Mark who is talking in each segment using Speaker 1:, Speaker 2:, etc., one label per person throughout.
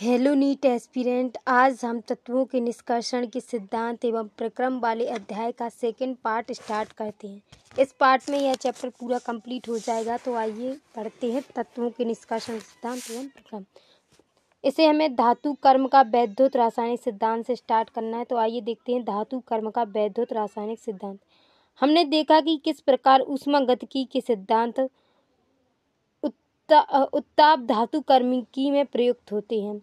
Speaker 1: hello NEET aspirant आज हम तत्वों के निष्कर्षण के सिद्धांत एवं प्रक्रम वाले अध्याय का सेकंड पार्ट स्टार्ट करते हैं इस पार्ट में यह चैप्टर पूरा कंप्लीट हो जाएगा तो आइए पढ़ते हैं तत्वों के निष्कर्षण सिद्धांत एवं प्रक्रम इसे हमें धातु कर्म का वैद्युत रासायनिक सिद्धांत से स्टार्ट करना है तो आइए देखते हैं धातु कर्म का वैद्युत रासायनिक सिद्धांत हमने देखा कि किस प्रकार उष्मा गतिकी के सिद्धांत उत्ताप धातु कर्मिकी में प्रयुक्त होते हैं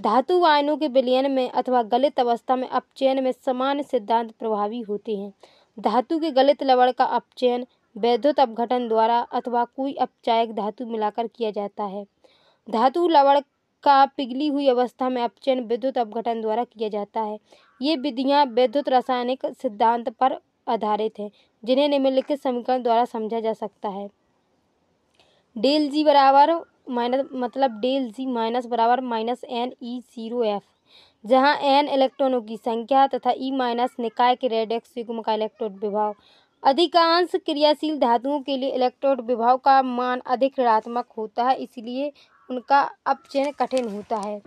Speaker 1: धातु आयनों के विलयन में अथवा गलित अवस्था में अपचयन में समान सिद्धांत प्रभावी होते हैं धातु के गलित लवण का अपचयन वैद्युत अपघटन द्वारा अथवा कोई अपचायक धातु मिलाकर किया जाता है धातु लवण का पिघली हुई अवस्था में अपचयन विद्युत अपघटन द्वारा किया जाता है ये विधियाँ विद्युत रासायनिक सिद्धांत पर आधारित हैं जिन्हें निम्नलिखित समीकरण द्वारा समझा जा सकता है डेल जी बराबर माइनस मतलब डेल जी माइनस बराबर minus N E zero F जहाँ एन इलेक्ट्रॉनों की संख्या तथा ई माइनस निकाय के रेडेक्स युग्म का इलेक्ट्रोड विभाव अधिकांश क्रियाशील धातुओं के लिए इलेक्ट्रोड विभाव का मान अधिक ऋणात्मक होता है इसलिए उनका अपचयन कठिन होता है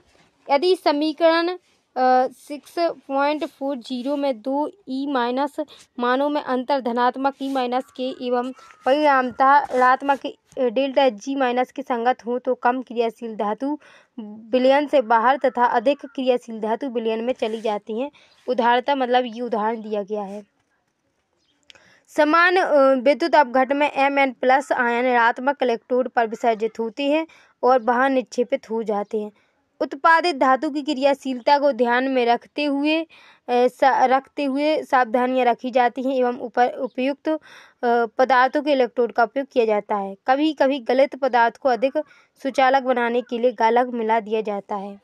Speaker 1: यदि समीकरण सिक्स पॉइंट फोर जीरो में दो ई e माइनस मानों में अंतर धनात्मक ई माइनस के एवं परिणामता ऋणात्मक डेल्टा जी माइनस के संगत हो तो कम क्रियाशील धातु बिलियन से बाहर तथा अधिक क्रियाशील धातु बिलियन में चली जाती हैं उदाहरणता मतलब ये उदाहरण दिया गया है समान विद्युत अपघट में एम एन प्लस आयन ऋणात्मक इलेक्ट्रोड पर विसर्जित होते हैं और बाहर निक्षेपित हो जाते हैं उत्पादित धातु की क्रियाशीलता को ध्यान में रखते हुए रखते हुए सावधानियां रखी जाती हैं एवं ऊपर उपयुक्त पदार्थों के इलेक्ट्रोड का उपयोग किया जाता है कभी कभी गलत पदार्थ को अधिक सुचालक बनाने के लिए गालक मिला दिया जाता है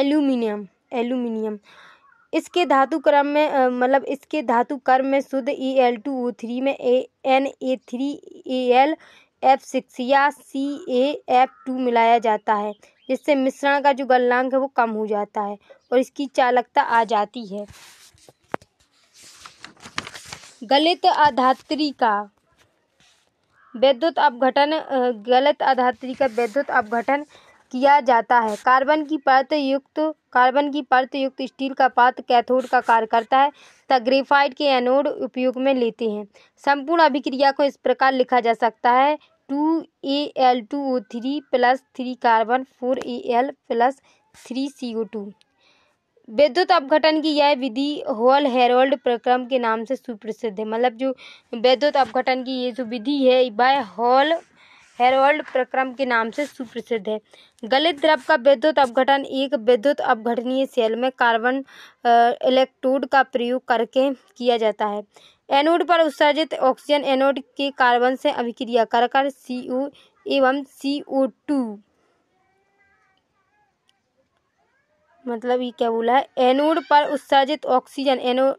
Speaker 1: एल्यूमिनियम एल्यूमिनियम इसके धातु क्रम में मतलब इसके धातु कर्म में शुद्ध E L two O three में A N A three A L F six या सी ए एफ टू मिलाया जाता है जिससे मिश्रण का जो गलनांक है वो कम हो जाता है और इसकी चालकता आ जाती है गलित अधात्री का वैद्युत अपघटन गलत आधात्री का वैद्युत अपघटन किया जाता है कार्बन की परत युक्त कार्बन की परत युक्त स्टील का पात्र कैथोड का कार्य करता है तथा ग्रेफाइट के एनोड उपयोग में लेते हैं संपूर्ण अभिक्रिया को इस प्रकार लिखा जा सकता है two A L two O three plus three carbon four A L plus three C O two विद्युत अपघटन की यह विधि हॉल हेरोल्ड प्रक्रम के नाम से सुप्रसिद्ध है मतलब जो विद्युत अपघटन की ये जो विधि है वह होल हेरोल्ड प्रक्रम के नाम से सुप्रसिद्ध है गलित द्रव का विद्युत अपघटन एक विद्युत अपघटनीय सेल में कार्बन इलेक्ट्रोड का प्रयोग करके किया जाता है एनोड पर उत्सर्जित ऑक्सीजन एनोड के कार्बन से अभिक्रिया कर कर सी ओ एवं सी ओ टू मतलब ये क्या बोला है एनोड पर उत्सर्जित ऑक्सीजन एनोड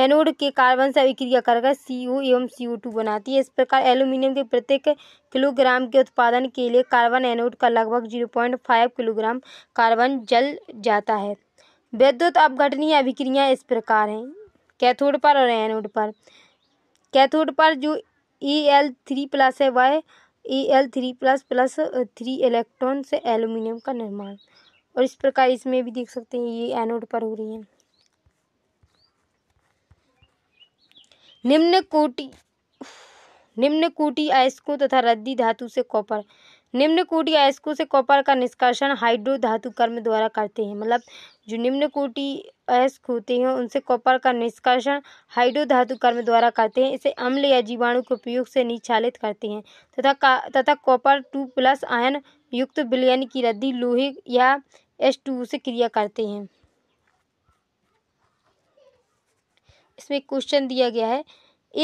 Speaker 1: एनोड के कार्बन से अभिक्रिया कर सी ओ एवं सी ओ टू बनाती है इस प्रकार एल्यूमिनियम के प्रत्येक किलोग्राम के उत्पादन के लिए कार्बन एनोड का लगभग zero point five kilogram carbon जल जाता है विद्युत अपघटनीय अभिक्रियाएँ इस प्रकार हैं कैथोड पर और एनोड पर कैथोड पर जो ई एल थ्री प्लस है वह E L three plus plus three electron से एल्यूमिनियम का निर्माण और इस प्रकार इसमें भी देख सकते हैं ये एनोड पर हो रही है निम्न कोटि निम्न कोटि अयस्कों तथा रद्दी धातु से कॉपर निम्न कोटि अयस्कों से कॉपर का निष्कासन हाइड्रो धातु कर्म द्वारा करते हैं मतलब जो निम्न कोटि अयस्क होते हैं उनसे कॉपर का निष्कासन हाइड्रो धातु कर्म द्वारा करते हैं इसे अम्ल या जीवाणु के उपयोग से निचालित करते हैं तथा का तथा कॉपर टू प्लस आयन युक्त बिलियन की रद्दी लोहे या एस टू से क्रिया करते हैं इसमें क्वेश्चन दिया गया है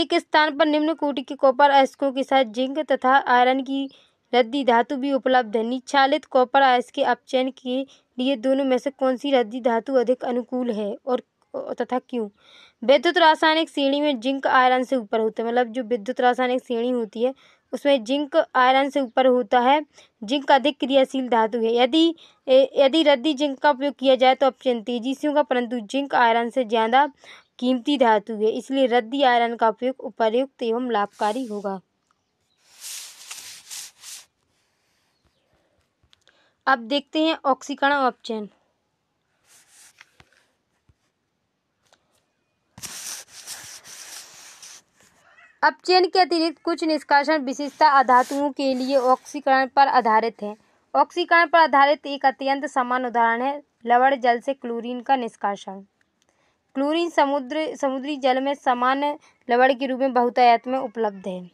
Speaker 1: एक स्थान पर निम्न कोटि के कॉपर अयस्कों के साथ जिंक तथा आयरन की रद्दी धातु भी उपलब्ध है निचालित कॉपर आयस के अपचयन के लिए दोनों में से कौन सी रद्दी धातु अधिक अनुकूल है और तथा क्यों विद्युत रासायनिक श्रेणी में जिंक आयरन से ऊपर होता है मतलब जो विद्युत रासायनिक श्रेणी होती है उसमें जिंक आयरन से ऊपर होता है जिंक अधिक क्रियाशील धातु है यदि यदि रद्दी जिंक का उपयोग किया जाए तो अपचयन तेजी से होगा परंतु जिंक आयरन से ज़्यादा कीमती धातु है इसलिए रद्दी आयरन का उपयोग उपयुक्त एवं लाभकारी होगा अब देखते हैं ऑक्सीकरण ऑप्शन अपचयन के अतिरिक्त कुछ निष्कासन विशेषता अधातुओं के लिए ऑक्सीकरण पर आधारित है ऑक्सीकरण पर आधारित एक अत्यंत समान उदाहरण है लवण जल से क्लोरीन का निष्कासन क्लोरीन समुद्र समुद्री जल में सामान्य लवण के रूप में बहुतायात में उपलब्ध है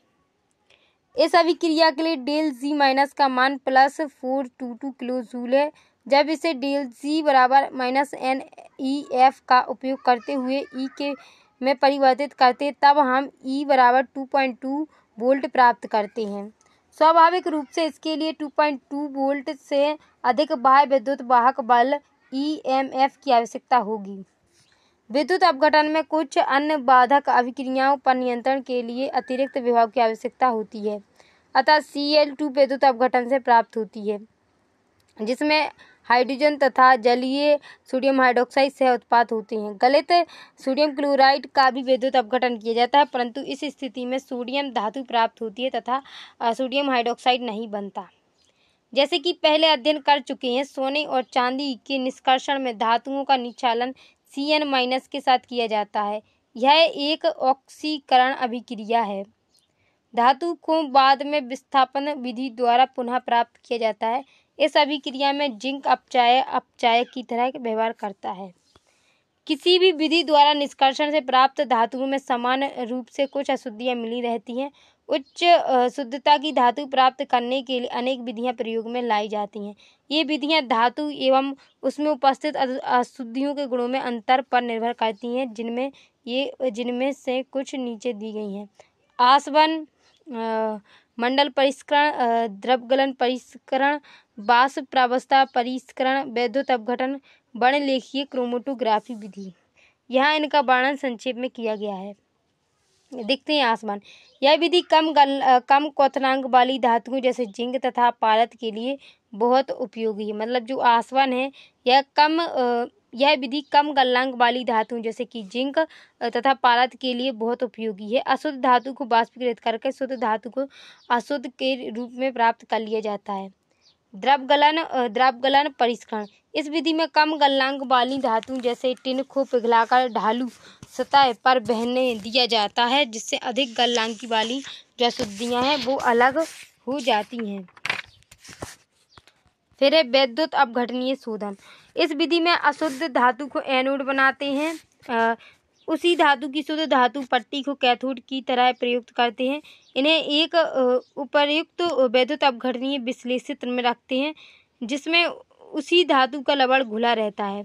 Speaker 1: इस अभिक्रिया के लिए डेल जी माइनस का मान plus four two two kilo joule है जब इसे डेल जी बराबर माइनस एन ई एफ का उपयोग करते हुए ई के में परिवर्तित करते तब हम ई बराबर टू पॉइंट टू वोल्ट प्राप्त करते हैं स्वाभाविक रूप से इसके लिए टू पॉइंट टू वोल्ट से अधिक बाह्य विद्युत वाहक बल ई एम एफ की आवश्यकता होगी विद्युत अपघटन में कुछ अन्य बाधक अभिक्रियाओं पर नियंत्रण के लिए अतिरिक्त विभाग की आवश्यकता होती है अतः सी एल टू विद्युत अपघटन से प्राप्त होती है जिसमें हाइड्रोजन तथा जलीय सोडियम हाइड्रोक्साइड से उत्पाद होते हैं गलित सोडियम क्लोराइड का भी विद्युत अपघटन किया जाता है परंतु इस स्थिति में सोडियम धातु प्राप्त होती है तथा सोडियम हाइड्रोक्साइड नहीं बनता जैसे कि पहले अध्ययन कर चुके हैं सोने और चांदी के निष्कर्षण में धातुओं का निचालन सी एन माइनस के साथ किया जाता है यह एक ऑक्सीकरण अभिक्रिया है धातु को बाद में विस्थापन विधि द्वारा पुनः प्राप्त किया जाता है इस अभिक्रिया में जिंक अपचाय अपचाय की तरह व्यवहार करता है किसी भी विधि द्वारा निष्कर्षण से प्राप्त धातुओं में समान रूप से कुछ अशुद्धियाँ मिली रहती हैं उच्च शुद्धता की धातु प्राप्त करने के लिए अनेक विधियां प्रयोग में लाई जाती हैं ये विधियां धातु एवं उसमें उपस्थित अशुद्धियों के गुणों में अंतर पर निर्भर करती हैं जिनमें ये जिनमें से कुछ नीचे दी गई हैं आसवन मंडल परिष्करण द्रवगलन परिष्करण बाष्प प्रावस्था परिष्करण वैद्युत अपघटन वर्णलेखीय क्रोमोटोग्राफी विधि यहाँ इनका वर्णन संक्षेप में किया गया है दिखते हैं आसमान यह विधि कम गल कम क्वथनांक वाली धातुओं जैसे जिंक तथा पारत के लिए बहुत उपयोगी है मतलब जो आसमान है यह कम यह विधि कम गलनांक वाली धातुओं जैसे कि जिंक तथा पारत के लिए बहुत उपयोगी है अशुद्ध धातु को बाष्पीकृत करके शुद्ध धातु को अशुद्ध के रूप में प्राप्त कर लिया जाता है द्रव गलन द्रव गलन परिष्करण इस विधि में कम गलनांक वाली धातु जैसे टिन को पिघलाकर ढालू सतह पर बहने दिया जाता है जिससे अधिक गलनांक वाली जो अशुद्धियाँ हैं वो अलग हो जाती हैं फिर है वैद्युत अपघटनीय शोधन इस विधि में अशुद्ध धातु को एनोड बनाते हैं उसी धातु की शुद्ध धातु पट्टी को कैथोड की तरह प्रयुक्त करते हैं इन्हें एक उपयुक्त वैद्युत अवघटनीय विश्लेषित में रखते हैं जिसमें उसी धातु का लवण घुला रहता है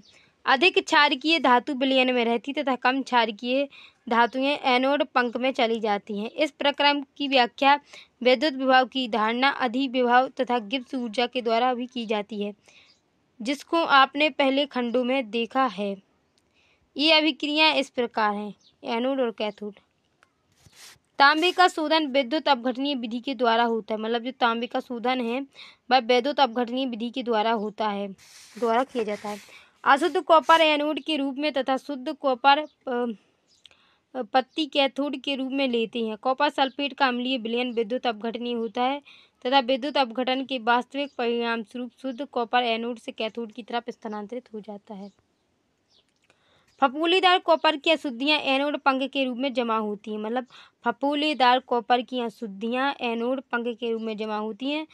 Speaker 1: अधिक क्षारकीय धातु बिलियन में रहती तथा कम क्षारकीय धातुएं एनोड पंख में चली जाती हैं इस प्रक्रम की व्याख्या वैद्युत विभाव की धारणा अधि विभाव तथा गिप्त ऊर्जा के द्वारा भी की जाती है जिसको आपने पहले खंडों में देखा है ये अभिक्रियाएं इस प्रकार हैं एनोड और कैथोड तांबे का शोधन विद्युत अपघटनीय विधि के द्वारा होता है मतलब जो तांबे का शोधन है वह विद्युत अपघटनीय विधि के द्वारा होता है द्वारा किया जाता है अशुद्ध कॉपर एनोड के रूप में तथा शुद्ध कॉपर पत्ती कैथोड के रूप में लेते हैं कॉपर सल्फेट का अम्लीय विलयन विद्युत अपघटनीय होता है तथा विद्युत अपघटन के वास्तविक परिणाम स्वरूप शुद्ध कॉपर एनोड से कैथोड की तरफ स्थानांतरित हो जाता है फपूलीदार कॉपर की अशुद्धियाँ एनोड पंख के रूप में जमा होती हैं मतलब फपूलीदार कॉपर की अशुद्धियाँ एनोड पंख के रूप में जमा होती हैं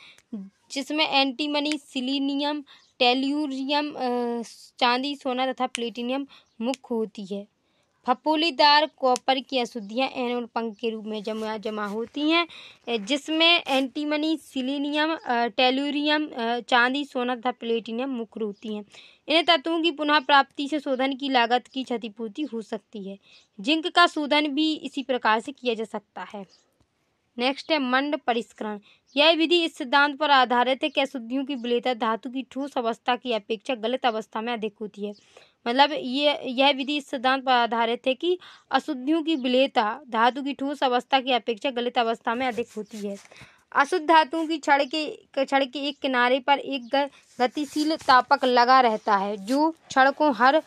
Speaker 1: जिसमें एंटीमनी सिलीनियम टेल्यूरियम चांदी सोना तथा प्लेटिनियम मुख्य होती है फपूलीदार कॉपर की अशुद्धियाँ एनोड पंख के रूप में जमा जमा होती हैं जिसमें एंटीमनी सिलीनियम टेल्यूरियम चांदी सोना तथा प्लेटिनियम मुख्य होती हैं इन तत्वों की पुनः प्राप्ति से शोधन की लागत की क्षतिपूर्ति हो सकती है जिंक का शोधन भी इसी प्रकार से किया जा सकता है नेक्स्ट है मंड परिष्करण यह विधि इस सिद्धांत पर आधारित है कि अशुद्धियों की विलेता धातु की ठोस अवस्था की अपेक्षा गलत अवस्था में अधिक होती है मतलब ये यह विधि इस सिद्धांत पर आधारित है कि अशुद्धियों की विलेता धातु की ठोस अवस्था की अपेक्षा गलित अवस्था में अधिक होती है अशुद्ध धातुओं की छड़ के छड़ के एक किनारे पर एक गतिशील तापक लगा रहता है जो छड़ को हर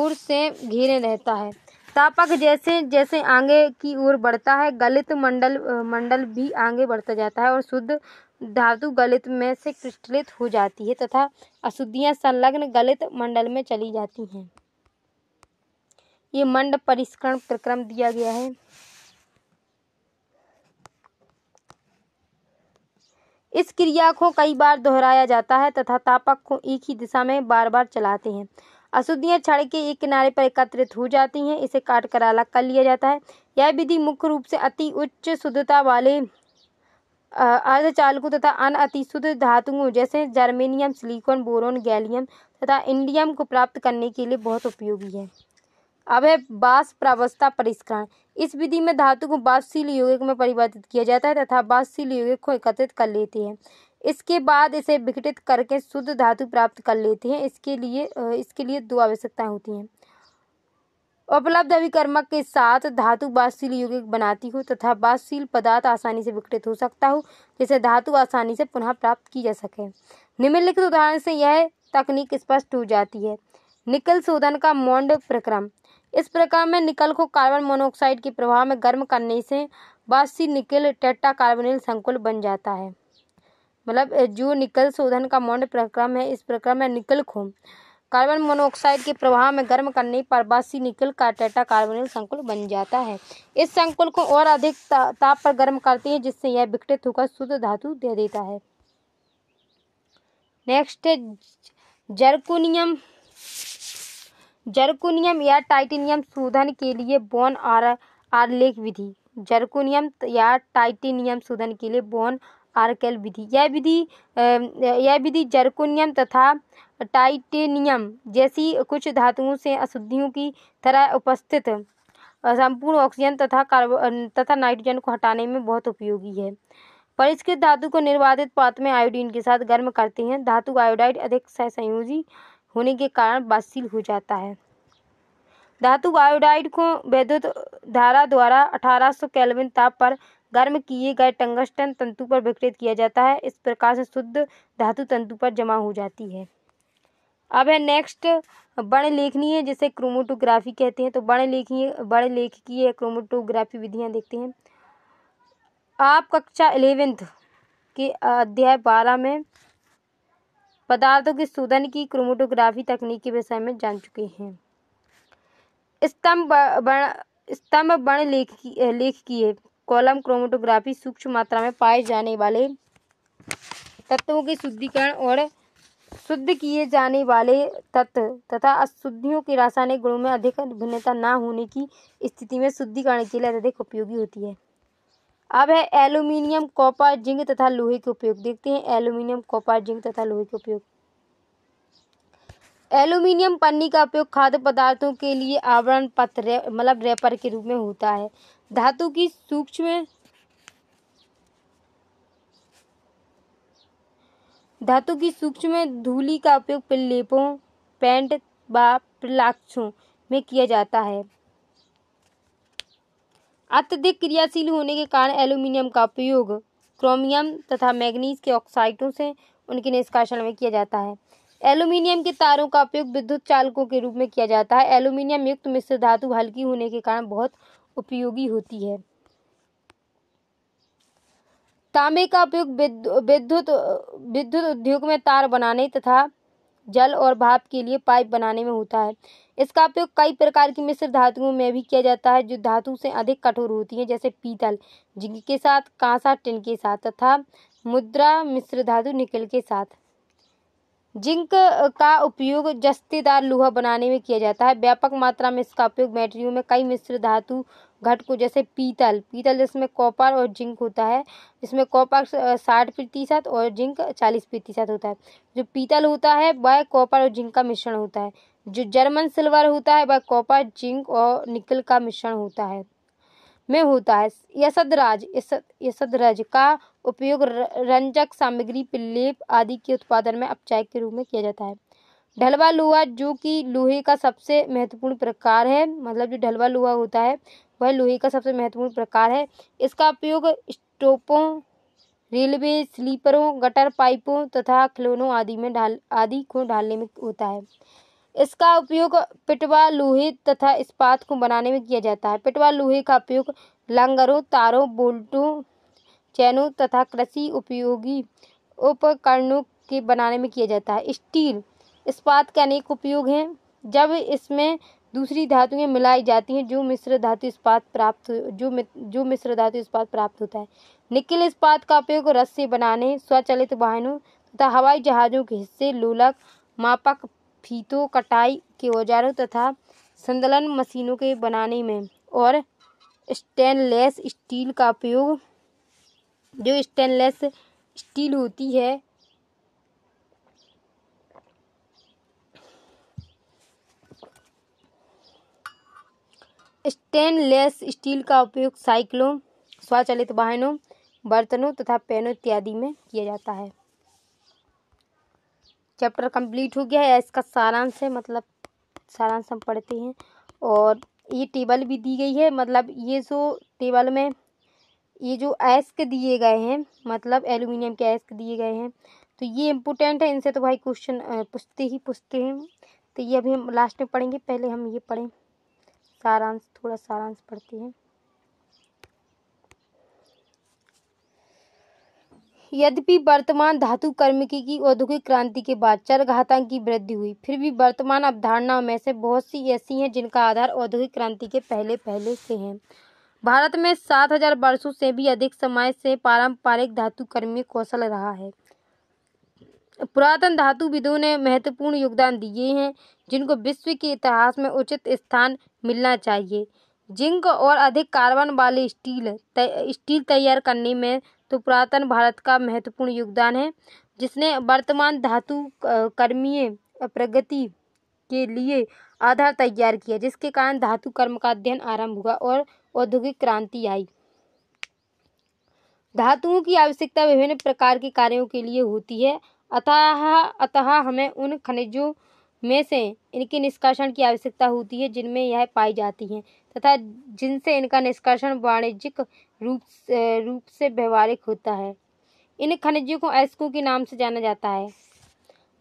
Speaker 1: ओर से घेरे रहता है तापक जैसे जैसे आगे की ओर बढ़ता है गलित मंडल मंडल भी आगे बढ़ता जाता है और शुद्ध धातु गलित में से क्रिस्टलित हो जाती है तथा अशुद्धियाँ संलग्न गलित मंडल में चली जाती हैं ये मंड परिष्करण प्रक्रम दिया गया है इस क्रिया को कई बार दोहराया जाता है तथा तापक को एक ही दिशा में बार बार चलाते हैं अशुद्धियाँ छड़ के एक किनारे पर एकत्रित हो जाती हैं इसे काट कर अलग कर लिया जाता है यह विधि मुख्य रूप से अति उच्च शुद्धता वाले अर्धचालकों तथा अन्य अतिशुद्ध धातुओं जैसे जर्मेनियम सिलिकॉन बोरोन गैलियम तथा इंडियम को प्राप्त करने के लिए बहुत उपयोगी है अब है बास प्रावस्था परिष्करण इस विधि में धातु को बासशील यौगिक में परिवर्तित किया जाता है तथा बासशील यौगिक को एकत्रित कर लेते हैं इसके बाद इसे विघटित करके शुद्ध धातु प्राप्त कर लेते हैं इसके लिए इसके लिए दो आवश्यकताएं होती हैं उपलब्ध अभिकर्मक के साथ धातु बासशील यौगिक बनाती हो तथा बासशील पदार्थ आसानी से विकृत हो सकता हो जिसे धातु आसानी से पुनः प्राप्त की जा सके निम्नलिखित उदाहरण से यह तकनीक स्पष्ट हो जाती है निकल शोधन का मोंड प्रक्रम इस प्रकार में निकल को कार्बन मोनोऑक्साइड के प्रभाव में गर्म करने से बासशील निकल टेट्टा कार्बोनिल संकुल बन जाता है मतलब जो निकल शोधन का मोंड प्रक्रम है इस प्रक्रम में निकल को कार्बन मोनोऑक्साइड के प्रवाह में गर्म करने पर बासी निकल का टेटा कार्बोनिल संकुल बन जाता है इस संकुल को और अधिक ता, ताप पर गर्म करती है जिससे यह विकटित होकर शुद्ध धातु दे देता है नेक्स्ट है जर्कोनियम जर्कोनियम या टाइटेनियम शोधन के लिए बोन आर आरलेख विधि जर्कोनियम या टाइटेनियम शोधन के लिए बोन आर्कल विधि यह विधि यह विधि जर्कोनियम तथा टाइटेनियम जैसी कुछ धातुओं से अशुद्धियों की तरह उपस्थित संपूर्ण ऑक्सीजन तथा कार्बन तथा नाइट्रोजन को हटाने में बहुत उपयोगी है परिष्कृत धातु को निर्वाधित पात में आयोडीन के साथ गर्म करते हैं धातु आयोडाइड अधिक सहसंयोजी होने के कारण बासील हो जाता है धातु आयोडाइड को वैद्युत धारा द्वारा 1800 केल्विन ताप पर गर्म किए गए टंगस्टन तंतु पर विकृत किया जाता है इस प्रकार से शुद्ध धातु तंतु पर जमा हो जाती है अब है नेक्स्ट वर्ण लेखनीय जिसे क्रोमोटोग्राफी कहते हैं तो बण लेखनीय की है क्रोमोटोग्राफी विधियां देखते हैं आप कक्षा एलेवेंथ के अध्याय बारह में पदार्थों के शोधन की क्रोमोटोग्राफी तकनीक के विषय में जान चुके हैं स्तंभ वर्ण स्तंभ बण लेख की की लेख है कॉलम क्रोमेटोग्राफी सूक्ष्म मात्रा में पाए जाने वाले तत्वों के शुद्धिकरण और शुद्ध किए जाने वाले तत्व तथा अशुद्धियों के रासायनिक गुणों में अधिक भिन्नता ना होने की स्थिति में शुद्धिकरण के लिए अधिक उपयोगी होती है अब है एल्यूमिनियम कॉपर जिंक तथा लोहे के उपयोग देखते हैं एल्यूमिनियम कॉपर जिंक तथा लोहे के उपयोग एल्युमिनियम पन्नी का उपयोग खाद्य पदार्थों के लिए आवरण पत्र मतलब रेपर के रूप में होता है धातु की सूक्ष्म धातु की सूक्ष्म धूली का उपयोग पिल्लेपों पेंट व प्रलाक्षों में किया जाता है अत्यधिक क्रियाशील होने के कारण एल्यूमिनियम का उपयोग क्रोमियम तथा मैग्नीज के ऑक्साइडों से उनके निष्कासन में किया जाता है एल्युमिनियम के तारों का उपयोग विद्युत चालकों के रूप में किया जाता है एल्युमिनियम युक्त मिश्र धातु हल्की होने के कारण बहुत उपयोगी होती है तांबे का उपयोग विद्युत विद्युत उद्योग में तार बनाने तथा जल और भाप के लिए पाइप बनाने में होता है इसका उपयोग कई प्रकार की मिश्र धातुओं में भी किया जाता है जो धातु से अधिक कठोर होती हैं जैसे पीतल जिंक के साथ कांसा टिन के साथ तथा मुद्रा मिश्र धातु निकल के साथ जिंक का उपयोग जस्तेदार लोहा बनाने में किया जाता है व्यापक मात्रा में इसका उपयोग बैटरियों में कई मिश्र धातु घटकों जैसे पीतल पीतल जिसमें कॉपर और जिंक होता है जिसमें कॉपर साठ प्रतिशत और जिंक चालीस प्रतिशत होता है जो पीतल होता है वह कॉपर और जिंक का मिश्रण होता है जो जर्मन सिल्वर होता है वह कॉपर जिंक और निकल का मिश्रण होता है में होता है यशदराज यशदराज का उपयोग रंजक सामग्री पिल्लेप आदि के उत्पादन में अपचायक के रूप में किया जाता है ढलवा लोहा जो कि लोहे का सबसे महत्वपूर्ण प्रकार है मतलब जो ढलवा लोहा होता है वह लोहे का सबसे महत्वपूर्ण प्रकार है इसका उपयोग स्टोपों रेलवे स्लीपरों गटर पाइपों तथा खिलौनों आदि में ढाल आदि को ढालने में होता है इसका उपयोग पिटवा लोहे तथा इस्पात को बनाने में किया जाता है पिटवा लोहे का उपयोग लंगरों तारों बोल्टों चैनों तथा कृषि उपयोगी उपकरणों के बनाने में किया जाता है स्टील इस्पात के अनेक उपयोग हैं जब इसमें दूसरी धातुएं मिलाई जाती हैं जो मिश्र धातु इस्पात प्राप्त जो जो मिश्र धातु इस्पात प्राप्त होता है निकिल इस्पात का उपयोग रस से बनाने स्वचलित वाहनों तथा हवाई जहाज़ों के हिस्से लोलक मापक फीतों कटाई के औजारों तथा संदलन मशीनों के बनाने में और स्टेनलेस स्टील का उपयोग जो स्टेनलेस स्टील होती है स्टेनलेस स्टील का उपयोग साइकिलों स्वचालित वाहनों बर्तनों तथा पेनों इत्यादि में किया जाता है चैप्टर कंप्लीट हो गया है इसका सारांश है मतलब सारांश हम पढ़ते हैं और ये टेबल भी दी गई है मतलब ये जो टेबल में ये जो एस्क दिए गए हैं मतलब एल्यूमिनियम के एस्क दिए गए हैं तो ये इम्पोर्टेंट है इनसे तो भाई क्वेश्चन पूछते ही पूछते हैं तो ये अभी हम लास्ट में पढ़ेंगे पहले हम ये पढ़ें सारांश थोड़ा सारांश पढ़ते हैं यद्यपि वर्तमान धातु कर्मिकी की औद्योगिक क्रांति के बाद चर घाता की वृद्धि हुई फिर भी वर्तमान अवधारणाओं में से बहुत सी ऐसी हैं जिनका आधार औद्योगिक क्रांति के पहले पहले से है भारत में सात हजार वर्षों से भी अधिक समय से पारंपरिक धातु कर्मी कौशल रहा है पुरातन धातुविदों ने महत्वपूर्ण योगदान दिए हैं जिनको विश्व के इतिहास में उचित स्थान मिलना चाहिए जिंक और अधिक कार्बन वाले स्टील स्टील तैयार करने में तो पुरातन भारत का महत्वपूर्ण योगदान है जिसने वर्तमान धातु कर्मीय प्रगति के लिए आधार तैयार किया जिसके कारण धातु कर्म का अध्ययन आरंभ हुआ और औद्योगिक क्रांति आई धातुओं की आवश्यकता विभिन्न प्रकार के कार्यों के लिए होती है अतः अतः हमें उन खनिजों में से इनके निष्कासन की आवश्यकता होती है जिनमें यह पाई जाती है तथा जिनसे इनका निष्कासन वाणिज्यिक रूप से, रूप से व्यवहारिक होता है इन खनिजों को एस्को के नाम से जाना जाता है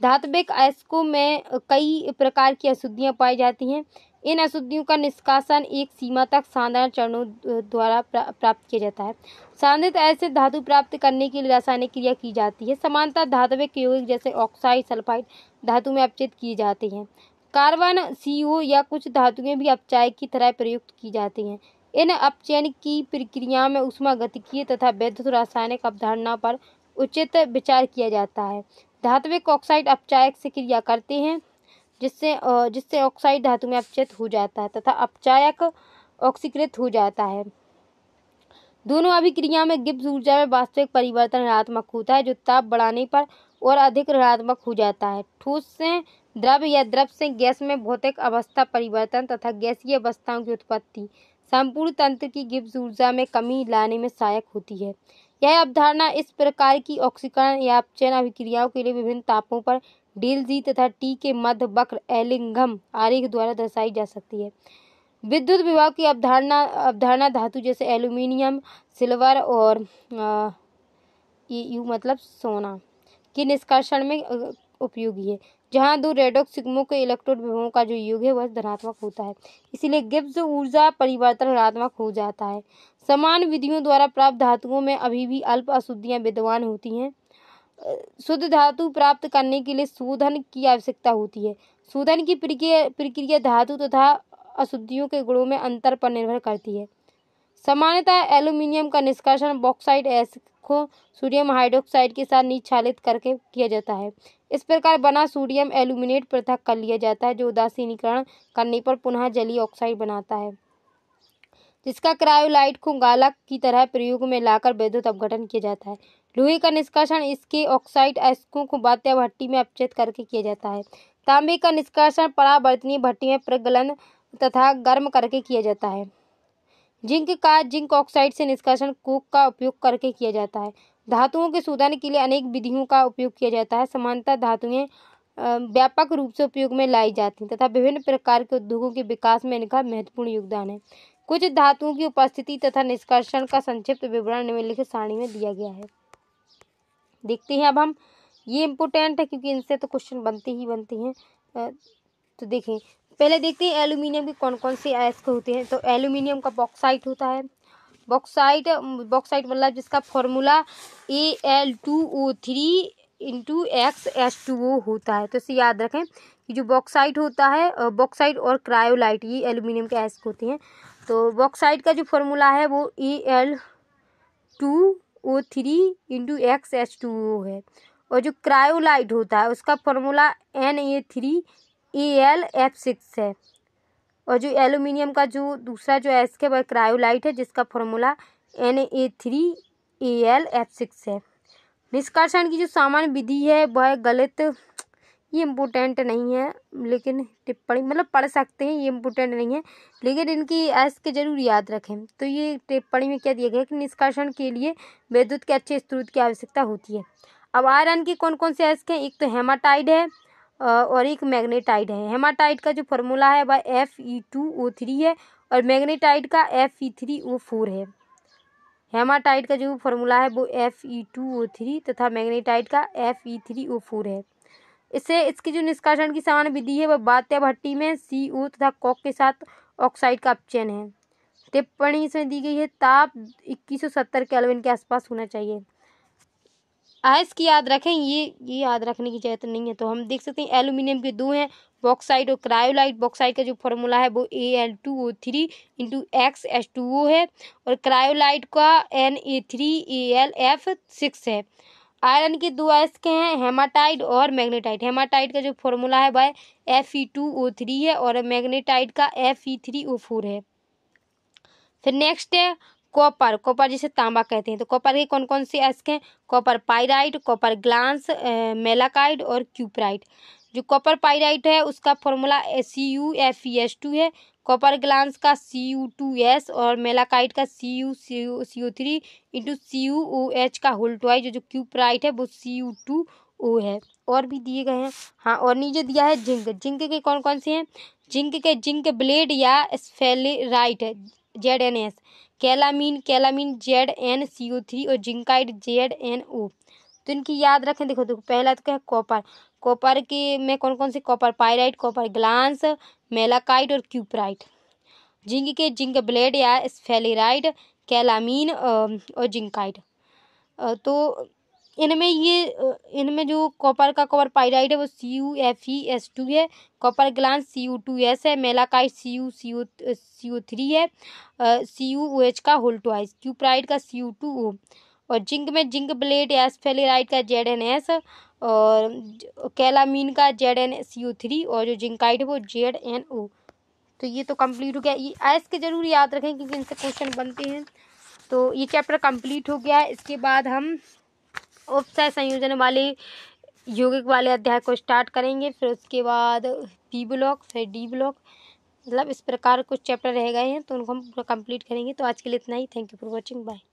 Speaker 1: धात्विक एस्को में कई प्रकार की अशुद्धियाँ पाई जाती हैं इन अशुद्धियों का निष्कासन एक सीमा तक साधारण चरणों द्वारा प्राप्त किया जाता है साधित ऐसे धातु प्राप्त करने के लिए रासायनिक क्रिया की जाती है समानता धातविक यौगिक जैसे ऑक्साइड सल्फाइड धातु में अपचित किए जाते हैं कार्बन ओ या कुछ धातुएं भी अपचायक की तरह प्रयुक्त की जाती हैं इन अपचयन की प्रक्रिया में उष्मा गतिकीय तथा वैद्युत रासायनिक अवधारणा पर उचित विचार किया जाता है धात्विक ऑक्साइड अपचायक से क्रिया करते हैं जिससे जिससे ऑक्साइड धातु में अपचित हो जाता है तथा अपचायक ऑक्सीकृत हो जाता है दोनों अभिक्रिया में गिब्स ऊर्जा में वास्तविक परिवर्तन ऋणात्मक होता है जो ताप बढ़ाने पर और अधिक ऋणात्मक हो जाता है ठोस से द्रव या द्रव से गैस में भौतिक अवस्था परिवर्तन तथा गैसीय अवस्थाओं की उत्पत्ति संपूर्ण तंत्र की गिब्स ऊर्जा में कमी लाने में सहायक होती है यह अवधारणा इस प्रकार की ऑक्सीकरण या अपचयन अभिक्रियाओं के लिए विभिन्न तापों पर जी तथा टी के मध्य वक्र एलिंगम आरेख द्वारा दर्शाई जा सकती है विद्युत विभाग की अवधारणा अवधारणा धातु जैसे एल्यूमिनियम सिल्वर और यू मतलब सोना के निष्कर्षण में उपयोगी है जहाँ दो रेडोक्स सिग्मों के इलेक्ट्रोड विभवों का जो युग है वह धनात्मक होता है इसीलिए गिब्स ऊर्जा परिवर्तन ऋणात्मक हो जाता है समान विधियों द्वारा प्राप्त धातुओं में अभी भी अल्प अशुद्धियाँ विद्यमान होती हैं शुद्ध धातु प्राप्त करने के लिए शोधन की आवश्यकता होती है शोधन की प्रक्रिया धातु तथा तो अशुद्धियों के गुणों में अंतर पर निर्भर करती है सामान्यतः एल्यूमिनियम का निष्कासन बॉक्साइड एस को सोडियम हाइड्रोक्साइड के साथ निचालित करके किया जाता है इस प्रकार बना सोडियम एल्यूमिनेट पृथक कर लिया जाता है जो उदासीनीकरण करने पर पुनः जलीय ऑक्साइड बनाता है जिसका क्रायोलाइट को गालक की तरह प्रयोग में लाकर विद्युत अपघटन किया जाता है लोहे का निष्कासन इसके ऑक्साइड अयस्कों को बात्य भट्टी में अपचेत करके किया जाता है तांबे का निष्कासन परावर्तनीय भट्टी में प्रगलन तथा गर्म करके किया जाता है जिंक का जिंक ऑक्साइड से निष्कासन कोक का उपयोग करके किया जाता है धातुओं के शोधन के लिए अनेक विधियों का उपयोग किया जाता है समानता धातुएं व्यापक रूप से उपयोग में लाई जाती हैं तथा विभिन्न प्रकार के उद्योगों के विकास में इनका महत्वपूर्ण योगदान है कुछ धातुओं की उपस्थिति तथा निष्कर्षण का संक्षिप्त विवरण निम्नलिखित सारणी में दिया गया है देखते हैं अब हम ये इम्पोर्टेंट है क्योंकि इनसे तो क्वेश्चन बनते ही बनते हैं तो देखें पहले देखते हैं एल्यूमिनियम के कौन कौन से अयस्क होते हैं तो एल्यूमिनियम का बॉक्साइट होता है बॉक्साइट बॉक्साइट मतलब जिसका formula A L two O three into X H two O होता है तो इसे याद रखें कि जो बॉक्साइट होता है बॉक्साइट और क्रायोलाइट ये एल्यूमिनियम के अयस्क होते हैं तो बॉक्साइट का जो फॉर्मूला है वो A L two O three into X H two O है और जो क्रायोलाइट होता है उसका formula N A three A L F six है और जो एलुमिनियम का जो दूसरा जो एस के वह क्रायोलाइट है जिसका formula N A three A L F six है निष्कर्षण की जो सामान्य विधि है वह गलत ये इम्पोर्टेंट नहीं है लेकिन टिप्पणी मतलब पढ़ सकते हैं ये इम्पोर्टेंट नहीं है लेकिन इनकी एस के जरूर याद रखें तो ये टिप्पणी में क्या दिया गया कि निष्कर्षण के लिए वैद्युत के अच्छे स्त्रोत की आवश्यकता होती है अब आयरन के कौन कौन से एस्क हैं एक तो हेमाटाइड है और एक मैग्नेटाइड है हेमाटाइड का जो फॉर्मूला है वह F E two O three है और मैग्नेटाइड का F E three O four है हेमाटाइड का जो फॉर्मूला है वो F E two O three तथा मैग्नेटाइड का F E three O four है इससे इसकी जो निष्कासन की सामान्य विधि है वह बात्या भट्टी में सी ओ तथा कॉक के साथ ऑक्साइड का अपचयन है टिप्पणी इसमें दी गई है ताप 2170 केल्विन के आसपास होना चाहिए आइस की याद रखें ये ये याद रखने की जरूरत नहीं है तो हम देख सकते हैं एल्यूमिनियम के दो हैं बॉक्साइड और क्रायोलाइट बॉक्साइड का जो फॉर्मूला है वो A L two O three into X H two O है और क्रायोलाइट का N A three A L F six है आयरन की दो अयस्क हैं हेमाटाइट और मैग्नेटाइट हेमाटाइट का जो फॉर्मूला है वह F E two O three है और मैग्नेटाइट का F E three O four है फिर नेक्स्ट है कॉपर कॉपर जिसे तांबा कहते हैं तो कॉपर के कौन कौन से अयस्क हैं copper pyrite copper glance malachite और क्यूपराइट जो कॉपर पाइराइट है उसका formula C U F E S two है कॉपर ग्लांस का सी यू टू एस और मेलाकाइट का C U C U C U three into C U O H का whole जो जो क्यूपराइट है वो सी यू टू ओ है और भी दिए गए हैं हाँ और नीचे दिया है जिंक जिंक के कौन कौन से हैं जिंक के जिंक ब्लेड या स्फेलेराइट है Z N S calamine calamine Z N C O three और जिंकाइट जेड एन ओ तो इनकी याद रखें देखो देखो पहला तो क्या है कॉपर कॉपर की में कौन कौन से copper pyrite copper glance malachite और क्यूपराइट जिंक के जिंक ब्लेड या स्फेलिराइट कैलामीन और जिंकाइट तो इनमें ये इनमें जो कॉपर का कॉपर पायराइड है वो C U F E S two है copper glance C U two S है malachite C U C U C U three है सी यू ओ एच का होल्टोआइस क्यूपराइड का सी यू टू ओ और zinc में zinc blende S फेलेराइड का Z N S और calamine का Z N C U three और जो जिंकाइड है वो जेड एन ओ तो ये तो कंप्लीट हो गया ये आइस के ज़रूर याद रखें क्योंकि इनसे क्वेश्चन बनते हैं तो ये चैप्टर कंप्लीट हो गया इसके बाद हम उपचार संयोजन वाले यौगिक वाले अध्याय को स्टार्ट करेंगे फिर उसके बाद पी ब्लॉक फिर डी ब्लॉक मतलब इस प्रकार कुछ चैप्टर रह गए हैं तो उनको हम पूरा कंप्लीट करेंगे तो आज के लिए इतना ही thank you for watching bye